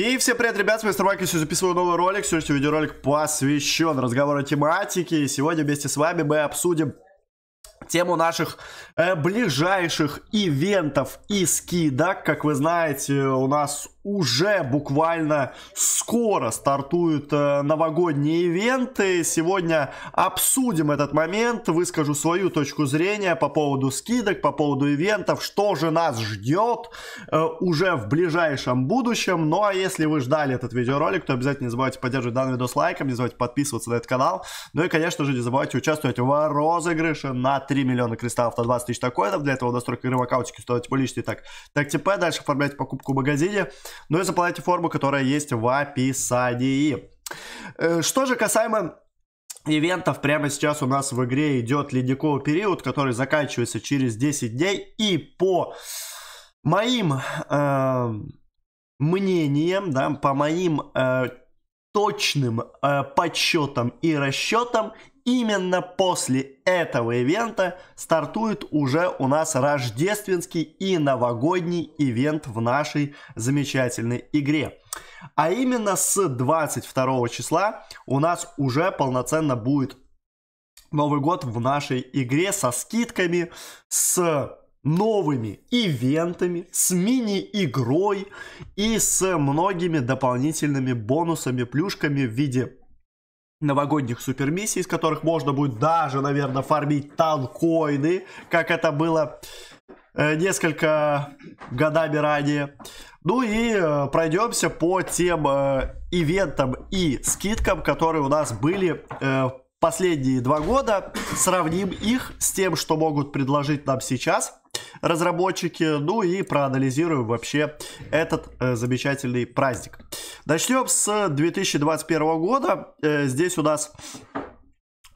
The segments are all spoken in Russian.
И всем привет, ребят, с вами Стармак, сегодня записываю новый ролик, сегодняшний видеоролик посвящен разговору тематике. и сегодня вместе с вами мы обсудим тему наших э, ближайших ивентов и скидок. Как вы знаете, у нас уже буквально скоро стартуют э, новогодние ивенты. Сегодня обсудим этот момент, выскажу свою точку зрения по поводу скидок, по поводу ивентов, что же нас ждет э, уже в ближайшем будущем. Ну а если вы ждали этот видеоролик, то обязательно не забывайте поддерживать данный видос лайком, не забывайте подписываться на этот канал. Ну и, конечно же, не забывайте участвовать в розыгрыше на 3 миллиона кристаллов на 20 тысяч такоинов. Для этого настройка игры в аккаунте стоит личный так, так типа Дальше оформлять покупку в магазине. Ну и заполняйте форму, которая есть в описании. Э, что же касаемо ивентов, прямо сейчас у нас в игре идет ледниковый период, который заканчивается через 10 дней. И по моим э, мнениям, да, по моим э, точным э, подсчетам и расчетам Именно после этого ивента стартует уже у нас рождественский и новогодний ивент в нашей замечательной игре. А именно с 22 числа у нас уже полноценно будет Новый год в нашей игре со скидками, с новыми ивентами, с мини-игрой и с многими дополнительными бонусами, плюшками в виде новогодних супермиссий, из которых можно будет даже, наверное, фармить танкоины, как это было э, несколько годами ранее. Ну и э, пройдемся по тем э, ивентам и скидкам, которые у нас были э, последние два года. Сравним их с тем, что могут предложить нам сейчас разработчики. Ну и проанализируем вообще этот э, замечательный праздник. Начнем с 2021 года. Э, здесь у нас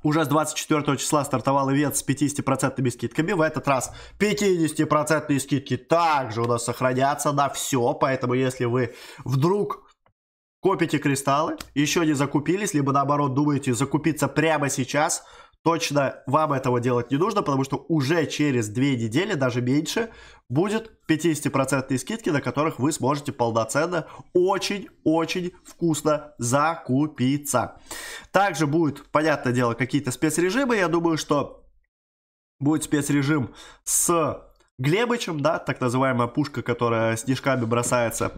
уже с 24 числа стартовал ивент с 50% скидками. В этот раз 50% скидки также у нас сохранятся на все. Поэтому если вы вдруг копите кристаллы, еще не закупились, либо наоборот думаете закупиться прямо сейчас, точно вам этого делать не нужно, потому что уже через две недели, даже меньше, будет 50% скидки, на которых вы сможете полноценно очень-очень вкусно закупиться. Также будет, понятное дело, какие-то спецрежимы. Я думаю, что будет спецрежим с Глебычем, да, так называемая пушка, которая снежками бросается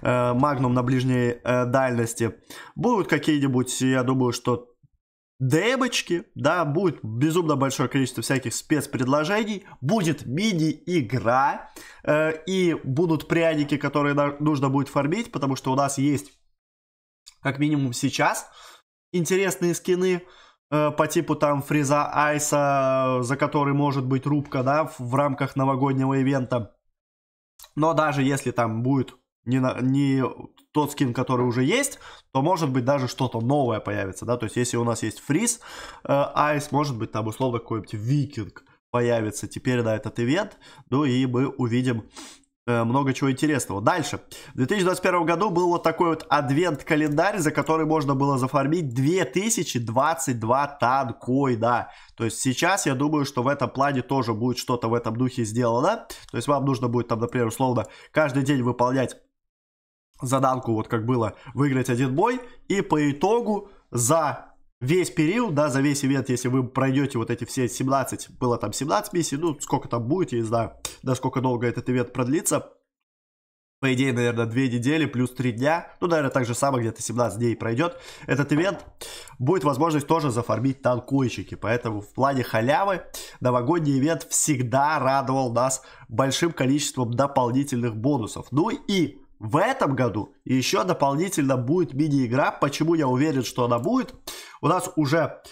э, магнум на ближней э, дальности. Будут какие-нибудь, я думаю, что дебочки, да, будет безумно большое количество всяких спецпредложений, будет мини-игра, э, и будут пряники, которые на- нужно будет фармить, потому что у нас есть, как минимум сейчас, интересные скины э, по типу там фриза айса, за который может быть рубка, да, в, в рамках новогоднего ивента. Но даже если там будет не, на, не тот скин, который уже есть, то может быть даже что-то новое появится, да, то есть если у нас есть фриз, э, айс, может быть там условно какой-нибудь викинг появится теперь на этот ивент, ну и мы увидим э, много чего интересного. Дальше. В 2021 году был вот такой вот адвент-календарь, за который можно было зафармить 2022 танкоина. То есть сейчас я думаю, что в этом плане тоже будет что-то в этом духе сделано. То есть вам нужно будет там, например, условно каждый день выполнять заданку, вот как было, выиграть один бой, и по итогу за весь период, да, за весь ивент, если вы пройдете вот эти все 17, было там 17 миссий, ну, сколько там будет, я не знаю, да, сколько долго этот ивент продлится, по идее, наверное, 2 недели плюс 3 дня, ну, наверное, так же самое, где-то 17 дней пройдет этот ивент, будет возможность тоже зафармить танкуйчики, поэтому в плане халявы новогодний ивент всегда радовал нас большим количеством дополнительных бонусов. Ну и в этом году еще дополнительно будет мини-игра. Почему я уверен, что она будет? У нас уже,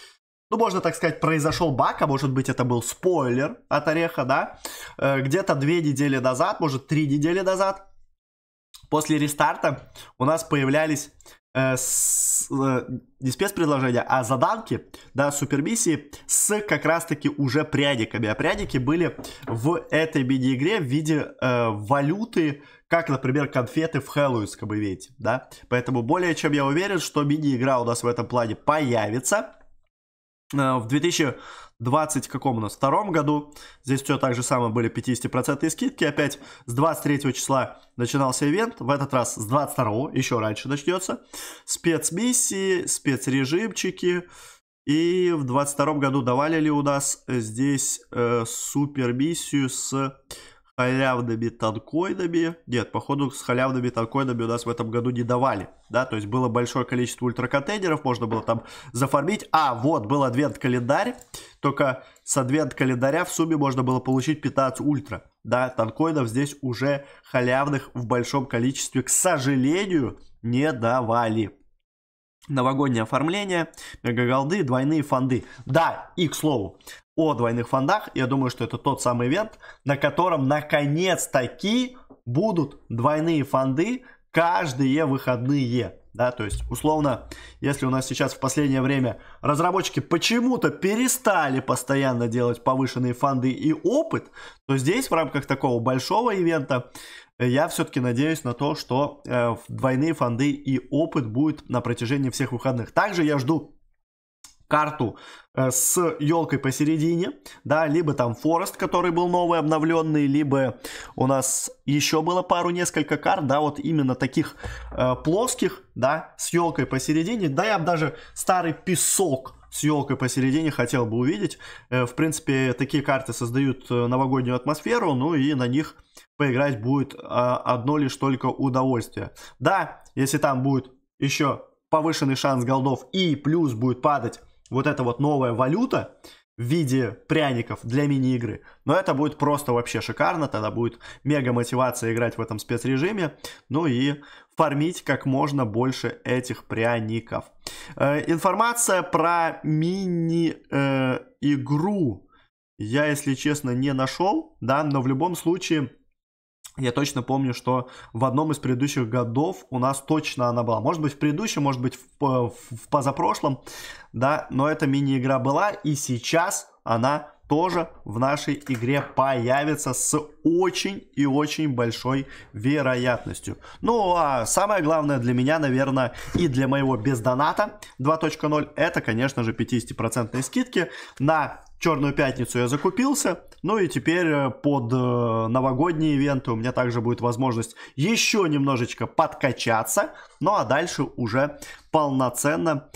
ну, можно так сказать, произошел бак, а может быть это был спойлер от Ореха, да? Э, где-то две недели назад, может три недели назад после рестарта у нас появлялись э, с, э, не спецпредложения, а заданки, да, супермиссии с как раз-таки уже пряниками. А пряники были в этой мини-игре в виде э, валюты, как, например, конфеты в хэллоуинском ивенте, да. Поэтому более чем я уверен, что мини-игра у нас в этом плане появится. Э, в 2020 каком у нас? Втором году здесь все так же самое были 50% скидки. Опять с 23 числа начинался ивент. В этот раз с 22 еще раньше начнется. Спецмиссии, спецрежимчики. И в 22 году давали ли у нас здесь э, супер с халявными танкоидами. Нет, походу с халявными танкоидами у нас в этом году не давали. Да, то есть было большое количество ультраконтейнеров, можно было там зафармить. А, вот, был адвент-календарь. Только с адвент-календаря в сумме можно было получить 15 ультра. Да, танкоидов здесь уже халявных в большом количестве, к сожалению, не давали новогоднее оформление, мегаголды, двойные фонды. Да, и к слову, о двойных фондах, я думаю, что это тот самый ивент, на котором наконец-таки будут двойные фонды каждые выходные. Да, то есть, условно, если у нас сейчас в последнее время разработчики почему-то перестали постоянно делать повышенные фонды и опыт, то здесь в рамках такого большого ивента я все-таки надеюсь на то, что э, двойные фонды и опыт будет на протяжении всех выходных. Также я жду карту э, с елкой посередине, да, либо там Форест, который был новый, обновленный, либо у нас еще было пару несколько карт, да, вот именно таких э, плоских, да, с елкой посередине, да, я бы даже старый песок с елкой посередине хотел бы увидеть. Э, в принципе, такие карты создают э, новогоднюю атмосферу, ну и на них поиграть будет а, одно лишь только удовольствие. Да, если там будет еще повышенный шанс голдов и плюс будет падать вот эта вот новая валюта в виде пряников для мини-игры. Но это будет просто вообще шикарно, тогда будет мега мотивация играть в этом спецрежиме, ну и фармить как можно больше этих пряников. Э, информация про мини-игру э, я, если честно, не нашел, да, но в любом случае я точно помню, что в одном из предыдущих годов у нас точно она была. Может быть, в предыдущем, может быть, в, э, в позапрошлом, да, но эта мини-игра была, и сейчас она тоже в нашей игре появится с очень и очень большой вероятностью. Ну, а самое главное для меня, наверное, и для моего бездоната 2.0, это, конечно же, 50% скидки на Черную пятницу я закупился. Ну и теперь э, под э, новогодние ивенты у меня также будет возможность еще немножечко подкачаться. Ну а дальше уже полноценно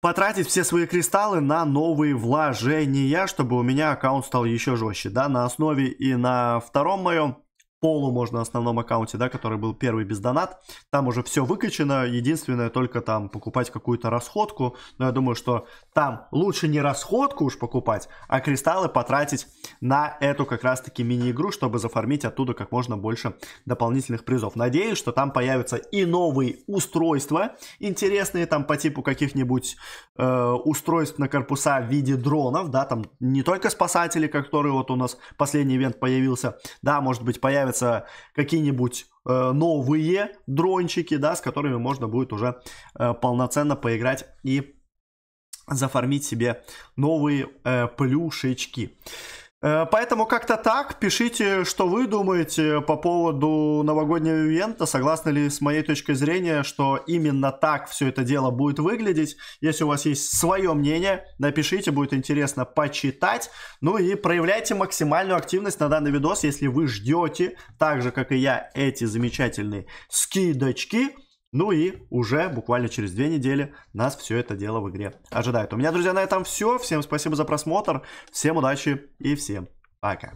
потратить все свои кристаллы на новые вложения, чтобы у меня аккаунт стал еще жестче. Да, на основе и на втором моем полу можно основном аккаунте, да, который был первый без донат. Там уже все выкачено, единственное только там покупать какую-то расходку. Но я думаю, что там лучше не расходку уж покупать, а кристаллы потратить на эту как раз-таки мини-игру, чтобы зафармить оттуда как можно больше дополнительных призов. Надеюсь, что там появятся и новые устройства интересные, там по типу каких-нибудь э, устройств на корпуса в виде дронов, да, там не только спасатели, которые вот у нас последний ивент появился, да, может быть появятся появятся какие-нибудь э, новые дрончики, да, с которыми можно будет уже э, полноценно поиграть и зафармить себе новые э, плюшечки. Э, поэтому как-то так. Пишите, что вы думаете по поводу новогоднего ивента. Согласны ли с моей точкой зрения, что именно так все это дело будет выглядеть? Если у вас есть свое мнение, напишите, будет интересно почитать. Ну и проявляйте максимальную активность на данный видос, если вы ждете, так же как и я, эти замечательные скидочки. Ну и уже буквально через две недели нас все это дело в игре ожидает. У меня, друзья, на этом все. Всем спасибо за просмотр. Всем удачи и всем пока.